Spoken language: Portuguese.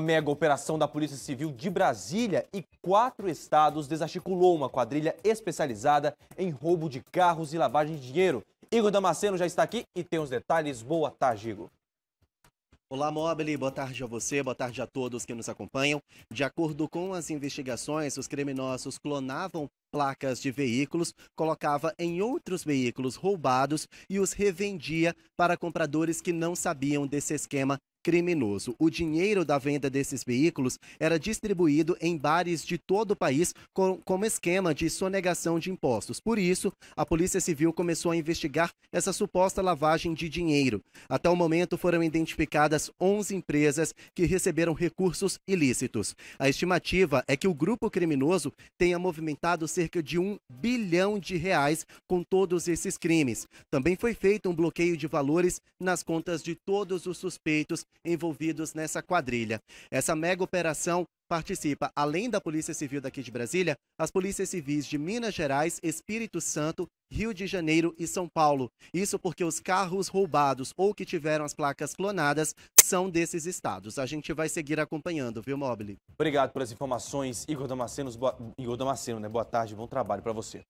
Mega operação da Polícia Civil de Brasília e quatro estados desarticulou uma quadrilha especializada em roubo de carros e lavagem de dinheiro. Igor Damasceno já está aqui e tem os detalhes. Boa tarde, Igor. Olá, Mobile. Boa tarde a você, boa tarde a todos que nos acompanham. De acordo com as investigações, os criminosos clonavam placas de veículos, colocava em outros veículos roubados e os revendia para compradores que não sabiam desse esquema criminoso. O dinheiro da venda desses veículos era distribuído em bares de todo o país como esquema de sonegação de impostos. Por isso, a Polícia Civil começou a investigar essa suposta lavagem de dinheiro. Até o momento, foram identificadas 11 empresas que receberam recursos ilícitos. A estimativa é que o grupo criminoso tenha movimentado cerca de um bilhão de reais com todos esses crimes. Também foi feito um bloqueio de valores nas contas de todos os suspeitos envolvidos nessa quadrilha. Essa mega operação participa, além da Polícia Civil daqui de Brasília, as polícias civis de Minas Gerais, Espírito Santo, Rio de Janeiro e São Paulo. Isso porque os carros roubados ou que tiveram as placas clonadas são desses estados. A gente vai seguir acompanhando, viu, Mobile? Obrigado pelas informações, Igor Damasceno. Boa... Igor Damasceno, né? Boa tarde, bom trabalho para você.